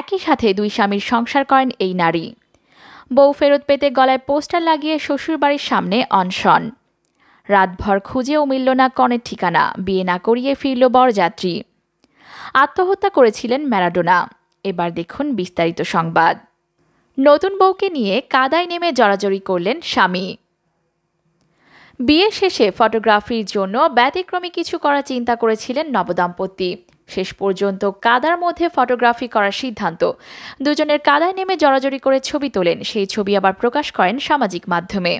একই সাথে দুই স্বামীর সংসার করেন এই নারী বউ ফেরত পেতে গলায় পোস্টার লাগিয়ে শ্বশুরবাড়ির সামনে অনশন রাতভর খুঁজেও মিলল না কনের ঠিকানা বিয়ে না করিয়ে ফিরল বরযাত্রী আত্মহত্যা করেছিলেন ম্যারাডোনা এবার দেখুন বিস্তারিত সংবাদ নতুন বউকে নিয়ে কাদায় নেমে জড়াজড়ি করলেন স্বামী বিয়ে শেষে ফটোগ্রাফির জন্য ব্যতিক্রমী কিছু করার চিন্তা করেছিলেন নবদম্পতি শেষ পর্যন্ত কাদার মধ্যে ফটোগ্রাফি করার সিদ্ধান্ত দুজনের কাদায় নেমে জড়াজড়ি করে ছবি তোলেন সেই ছবি আবার প্রকাশ করেন সামাজিক মাধ্যমে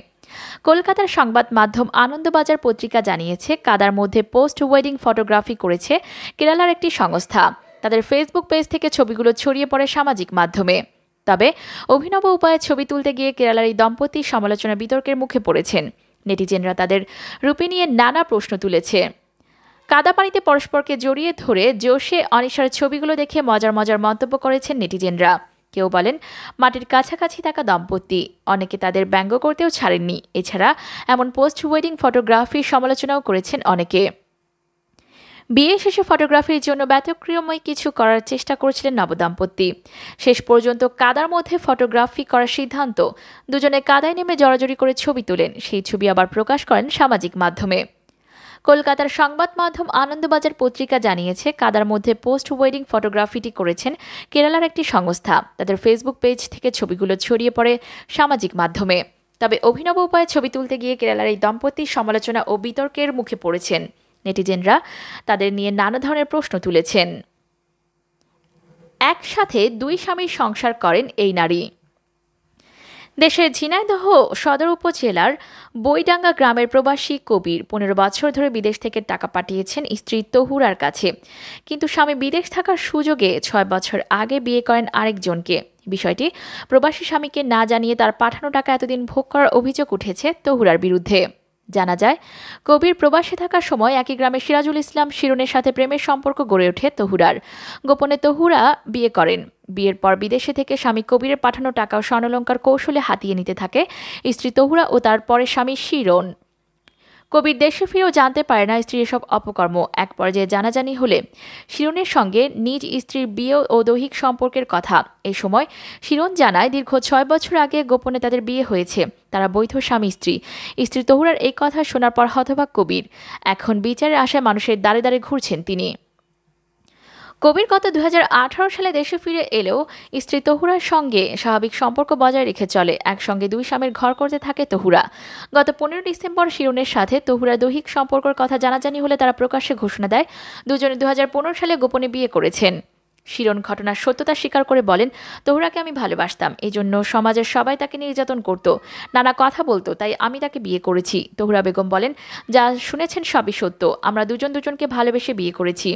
কলকাতার সংবাদ মাধ্যম আনন্দবাজার পত্রিকা জানিয়েছে কাদার মধ্যে পোস্ট ওয়েডিং ফটোগ্রাফি করেছে কেরালার একটি সংস্থা তাদের ফেসবুক পেজ থেকে ছবিগুলো ছড়িয়ে পড়ে সামাজিক মাধ্যমে তবে অভিনব উপায়ে ছবি তুলতে গিয়ে কেরালার এই দম্পতি সমালোচনা বিতর্কের মুখে পড়েছেন নেটিজেনরা তাদের রূপে নিয়ে নানা প্রশ্ন তুলেছে কাদা পানিতে পরস্পরকে জড়িয়ে ধরে জোশে অনিশার ছবিগুলো দেখে মজার মজার মন্তব্য করেছেন নেটিজেনরা কেউ বলেন মাটির কাছাকাছি থাকা দম্পতি অনেকে তাদের ব্যঙ্গ করতেও ছাড়েননি এছাড়া এমন পোস্ট ওয়েডিং ফটোগ্রাফির সমালোচনাও করেছেন অনেকে বিয়ে শেষে ফটোগ্রাফির জন্য ব্যতক্রিয়ময় কিছু করার চেষ্টা করেছিলেন নবদম্পতি শেষ পর্যন্ত কাদার মধ্যে ফটোগ্রাফি করার সিদ্ধান্ত দুজনে কাদায় নেমে জড়াজড়ি করে ছবি তোলেন সেই ছবি আবার প্রকাশ করেন সামাজিক মাধ্যমে কলকাতার সংবাদ মাধ্যম আনন্দবাজার পত্রিকা জানিয়েছে কাদার মধ্যে পোস্ট ওয়েডিং ফটোগ্রাফিটি করেছেন কেরালার একটি সংস্থা তাদের ফেসবুক পেজ থেকে ছবিগুলো ছড়িয়ে পড়ে সামাজিক মাধ্যমে তবে অভিনব উপায়ে ছবি তুলতে গিয়ে কেরালার এই দম্পতি সমালোচনা ও বিতর্কের মুখে পড়েছেন নেটিজেনরা তাদের নিয়ে নানা ধরনের প্রশ্ন তুলেছেন একসাথে দুই স্বামীর সংসার করেন এই নারী দেশের ঝিনাইদহ সদর উপজেলার বইডাঙ্গা গ্রামের প্রবাসী কবির পনেরো বছর ধরে বিদেশ থেকে টাকা পাঠিয়েছেন স্ত্রী তহুরার কাছে কিন্তু স্বামী বিদেশ থাকার সুযোগে ছয় বছর আগে বিয়ে করেন আরেকজনকে বিষয়টি প্রবাসী স্বামীকে না জানিয়ে তার পাঠানো টাকা এতদিন ভোগ করার অভিযোগ উঠেছে তহুরার বিরুদ্ধে জানা যায় কবির প্রবাসে থাকার সময় একই গ্রামে সিরাজুল ইসলাম শিরুনের সাথে প্রেমের সম্পর্ক গড়ে ওঠে তহুরার গোপনে তহুরা বিয়ে করেন বিয়ের পর বিদেশে থেকে স্বামী কবিরের পাঠানো টাকা ও স্বর্ণলঙ্কার কৌশলে হাতিয়ে নিতে থাকে স্ত্রী তহুরা ও তার পরে স্বামী শিরন কবির দেশে ফিরেও জানতে পারে না স্ত্রীর এসব অপকর্ম এক পর্যায়ে জানাজানি হলে শিরনের সঙ্গে নিজ স্ত্রীর বিয়ে ও দৈহিক সম্পর্কের কথা এ সময় শিরন জানায় দীর্ঘ ছয় বছর আগে গোপনে তাদের বিয়ে হয়েছে তারা বৈধ স্বামী স্ত্রী স্ত্রী তহুরার এই কথা শোনার পর হতবাক কবির এখন বিচারের আশায় মানুষের দাঁড়ে দাঁড়ে ঘুরছেন তিনি কবির গত দু সালে দেশে ফিরে এলেও স্ত্রী তহুরার সঙ্গে স্বাভাবিক সম্পর্ক বজায় রেখে চলে একসঙ্গে দুই স্বামীর ঘর করতে থাকে তহুরা গত পনেরো ডিসেম্বর শিরুনের সাথে তহুরা দৈহিক সম্পর্কের কথা জানাজানি হলে তারা প্রকাশ্যে ঘোষণা দেয় দুজনে দু সালে গোপনে বিয়ে করেছেন শিরণ ঘটনার সত্যতা স্বীকার করে বলেন তহুরাকে আমি ভালোবাসতাম এই জন্য সমাজের সবাই তাকে নির্যাতন করত নানা কথা বলতো তাই আমি তাকে বিয়ে করেছি তহুরা বেগম বলেন যা শুনেছেন সবই সত্য আমরা দুজন দুজনকে ভালোবেসে বিয়ে করেছি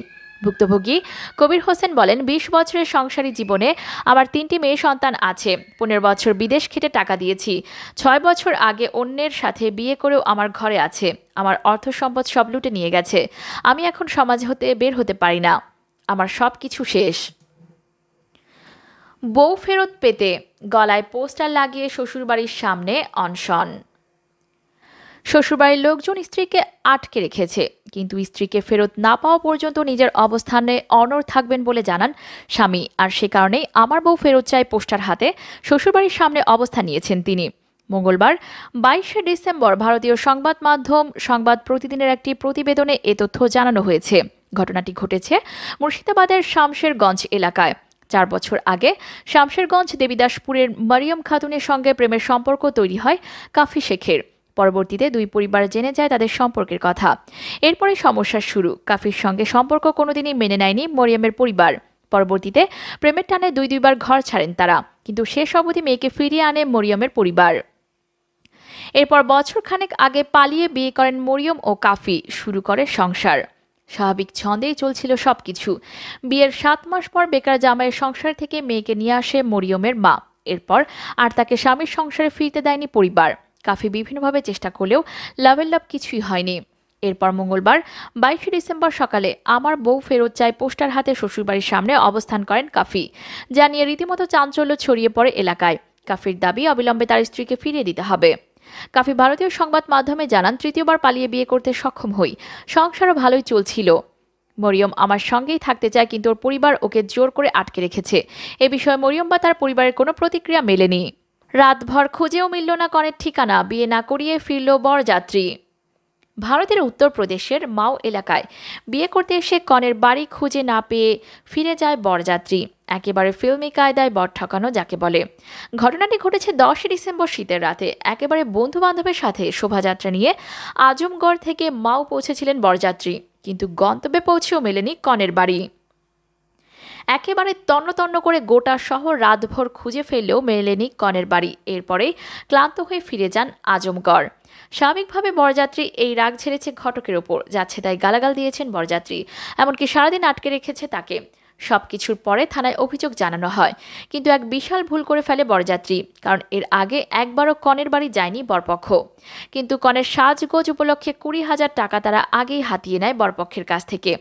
ভুক্তভোগী কবির হোসেন বলেন ২০ বছরের সংসারী জীবনে আমার তিনটি মেয়ে সন্তান আছে পনেরো বছর বিদেশ খেটে টাকা দিয়েছি ছয় বছর আগে অন্যের সাথে বিয়ে করেও আমার ঘরে আছে আমার অর্থ সম্পদ সব লুটে নিয়ে গেছে আমি এখন সমাজ হতে বের হতে পারি না আমার সব কিছু শেষ বউ ফেরত পেতে গলায় পোস্টার লাগিয়ে শ্বশুরবাড়ির সামনে অনশন শ্বশুরবাড়ির লোকজন স্ত্রীকে আটকে রেখেছে কিন্তু স্ত্রীকে ফেরত না পাওয়া পর্যন্ত নিজের অবস্থানে অনর থাকবেন বলে জানান স্বামী আর সে কারণেই আমার বউ ফেরত চায় পোস্টার হাতে শ্বশুরবাড়ির সামনে অবস্থান নিয়েছেন তিনি মঙ্গলবার বাইশে ডিসেম্বর ভারতীয় সংবাদ মাধ্যম সংবাদ প্রতিদিনের একটি প্রতিবেদনে এ তথ্য জানানো হয়েছে ঘটনাটি ঘটেছে মুর্শিদাবাদের শামশেরগঞ্জ এলাকায় চার বছর আগে শামশেরগঞ্জ দেবীদাসপুরের মরিয়ম খাতুনের সঙ্গে প্রেমের সম্পর্ক তৈরি হয় কাফি শেখের পরবর্তীতে দুই পরিবার জেনে যায় তাদের সম্পর্কের কথা এরপরে সমস্যা শুরু কাফির সঙ্গে সম্পর্ক কোনোদিনই মেনে নেয়নি মরিয়ামের পরিবার পরবর্তীতে প্রেমের টানে দুই দুইবার ঘর ছাড়েন তারা কিন্তু শেষ অবধি মেয়েকে ফিরিয়ে আনে মরিয়মের পরিবার এরপর বছর খানেক আগে পালিয়ে বিয়ে করেন মরিয়ম ও কাফি শুরু করে সংসার স্বাভাবিক ছন্দেই চলছিল সব কিছু বিয়ের সাত মাস পর বেকার জামাইয়ের সংসার থেকে মেয়েকে নিয়ে আসে মরিয়মের মা এরপর আর তাকে স্বামীর সংসারে ফিরতে দেয়নি পরিবার কাফি বিভিন্নভাবে চেষ্টা করলেও লাভের লাভ কিছুই হয়নি এরপর মঙ্গলবার বাইশে ডিসেম্বর সকালে আমার বউ ফেরত চায় পোস্টার হাতে শ্বশুরবাড়ির সামনে অবস্থান করেন কাফি যা নিয়ে রীতিমতো চাঞ্চল্য ছড়িয়ে পড়ে এলাকায় কাফির দাবি অবিলম্বে তার স্ত্রীকে ফিরিয়ে দিতে হবে কাফি ভারতীয় সংবাদ মাধ্যমে জানান তৃতীয়বার পালিয়ে বিয়ে করতে সক্ষম হই সংসারও ভালোই চলছিল মরিয়ম আমার সঙ্গেই থাকতে চায় কিন্তু ওর পরিবার ওকে জোর করে আটকে রেখেছে এ বিষয়ে মরিয়ম বা তার পরিবারের কোনো প্রতিক্রিয়া মেলেনি রাতভর খুঁজেও মিলল না কনের ঠিকানা বিয়ে না করিয়ে ফিরল বরযাত্রী ভারতের উত্তরপ্রদেশের মাও এলাকায় বিয়ে করতে এসে কনের বাড়ি খুঁজে না পেয়ে ফিরে যায় বরযাত্রী একেবারে ফিল্মি কায়দায় বর ঠকানো যাকে বলে ঘটনাটি ঘটেছে দশই ডিসেম্বর শীতের রাতে একেবারে বন্ধু বান্ধবের সাথে শোভাযাত্রা নিয়ে আজমগড় থেকে মাও পৌঁছেছিলেন বরযাত্রী কিন্তু গন্তব্যে পৌঁছেও মেলেনি কনের বাড়ি একেবারে তন্ন তন্ন করে গোটা শহর রাতভর খুঁজে ফেললেও মেলেনি কনের বাড়ি এরপরে ক্লান্ত হয়ে ফিরে যান আজমগড় স্বাভাবিকভাবে বরযাত্রী এই রাগ ঝেড়েছে ঘটকের ওপর যাচ্ছে তাই গালাগাল দিয়েছেন বরযাত্রী এমনকি সারাদিন আটকে রেখেছে তাকে সব কিছুর পরে থানায় অভিযোগ জানানো হয় কিন্তু এক বিশাল ভুল করে ফেলে বরযাত্রী কারণ এর আগে একবারও কনের বাড়ি যায়নি বরপক্ষ কিন্তু কনের সাজগোজ উপলক্ষে কুড়ি হাজার টাকা তারা আগেই হাতিয়ে নেয় বরপক্ষের কাছ থেকে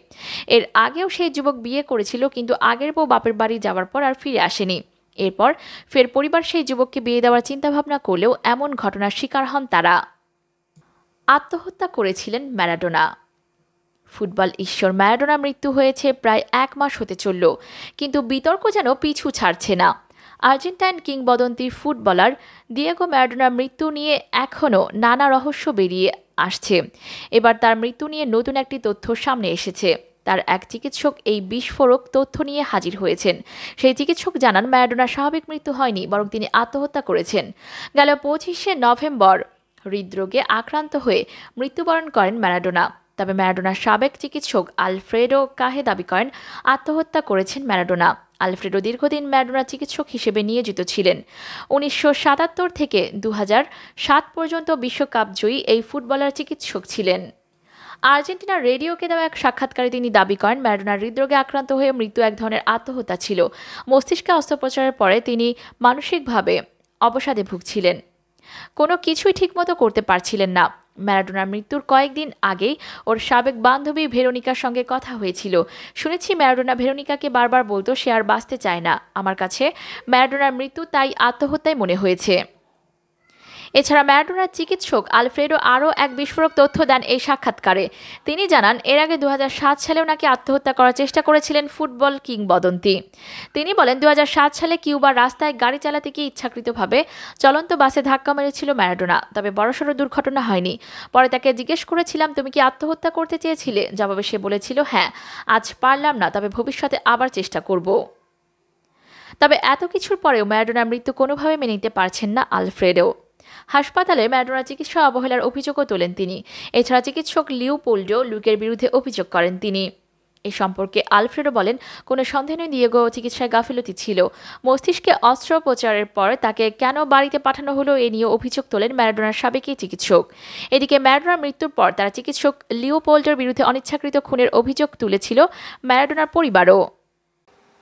এর আগেও সেই যুবক বিয়ে করেছিল কিন্তু আগের বউ বাপের বাড়ি যাওয়ার পর আর ফিরে আসেনি এরপর ফের পরিবার সেই যুবককে বিয়ে দেওয়ার চিন্তাভাবনা করলেও এমন ঘটনার শিকার হন তারা আত্মহত্যা করেছিলেন ম্যারাডোনা ফুটবল ঈশ্বর ম্যারাডোনা মৃত্যু হয়েছে প্রায় এক মাস হতে চলল কিন্তু বিতর্ক যেন পিছু ছাড়ছে না আর্জেন্টাইন কিংবদন্তির ফুটবলার দিয়েগো ম্যারাডোনার মৃত্যু নিয়ে এখনও নানা রহস্য বেরিয়ে আসছে এবার তার মৃত্যু নিয়ে নতুন একটি তথ্য সামনে এসেছে তার এক চিকিৎসক এই বিস্ফোরক তথ্য নিয়ে হাজির হয়েছেন সেই চিকিৎসক জানান ম্যারাডোনা স্বাভাবিক মৃত্যু হয়নি বরং তিনি আত্মহত্যা করেছেন গেল পঁচিশে নভেম্বর হৃদরোগে আক্রান্ত হয়ে মৃত্যুবরণ করেন ম্যারাডোনা তবে ম্যারাডোনার সাবেক চিকিৎসক আলফ্রেডো কাহে দাবি করেন আত্মহত্যা করেছেন ম্যারাডোনা আলফ্রেডো দীর্ঘদিন ম্যারাডোনার চিকিৎসক হিসেবে নিয়োজিত ছিলেন উনিশশো সাতাত্তর থেকে দু সাত পর্যন্ত বিশ্বকাপ জয়ী এই ফুটবলার চিকিৎসক ছিলেন আর্জেন্টিনার রেডিওকে দেওয়া এক সাক্ষাৎকারে তিনি দাবি করেন ম্যারাডোনার হৃদরোগে আক্রান্ত হয়ে মৃত্যু এক ধরনের আত্মহত্যা ছিল মস্তিষ্কে অস্ত্রোপচারের পরে তিনি মানসিকভাবে অবসাদে ভুগছিলেন কোনো কিছুই ঠিকমতো করতে পারছিলেন না ম্যারাডোনার মৃত্যুর কয়েকদিন আগেই ওর সাবেক বান্ধবী ভেরোনিকার সঙ্গে কথা হয়েছিল শুনেছি ম্যারাডোনা ভেরোনিকাকে বারবার বলতো সে আর বাঁচতে চায় না আমার কাছে ম্যারাডোনার মৃত্যু তাই আত্মহত্যায় মনে হয়েছে এছাড়া ম্যারাডোনার চিকিৎসক আলফ্রেডো আরও এক বিস্ফোরক তথ্য দেন এই সাক্ষাৎকারে তিনি জানান এর আগে দু সালেও নাকি আত্মহত্যা করার চেষ্টা করেছিলেন ফুটবল কিংবদন্তি তিনি বলেন দু সালে কিউবার রাস্তায় গাড়ি চালাতে গিয়ে ইচ্ছাকৃতভাবে চলন্ত বাসে ধাক্কা মেরেছিল ম্যারাডোনা তবে বড়সড় দুর্ঘটনা হয়নি পরে তাকে জিজ্ঞেস করেছিলাম তুমি কি আত্মহত্যা করতে চেয়েছিলে জবাবে সে বলেছিল হ্যাঁ আজ পারলাম না তবে ভবিষ্যতে আবার চেষ্টা করব তবে এত কিছুর পরেও ম্যারাডোনার মৃত্যু কোনোভাবে মেনে নিতে পারছেন না আলফ্রেডেও হাসপাতালে ম্যাডোনার চিকিৎসা অবহেলার অভিযোগও তোলেন তিনি এছাড়া চিকিৎসক লিউ পোল্ডো লুকের বিরুদ্ধে অভিযোগ করেন তিনি এ সম্পর্কে আলফ্রেডো বলেন কোনো সন্দেহ নেই দিয়েগো চিকিৎসায় গাফিলতি ছিল মস্তিষ্কে অস্ত্রোপচারের পর তাকে কেন বাড়িতে পাঠানো হলো এ নিয়ে অভিযোগ তোলেন ম্যারাডোনার সাবেকই চিকিৎসক এদিকে ম্যারাডোনার মৃত্যুর পর তারা চিকিৎসক লিওপোল্ডের বিরুদ্ধে অনিচ্ছাকৃত খুনের অভিযোগ তুলেছিল ম্যারাডোনার পরিবারও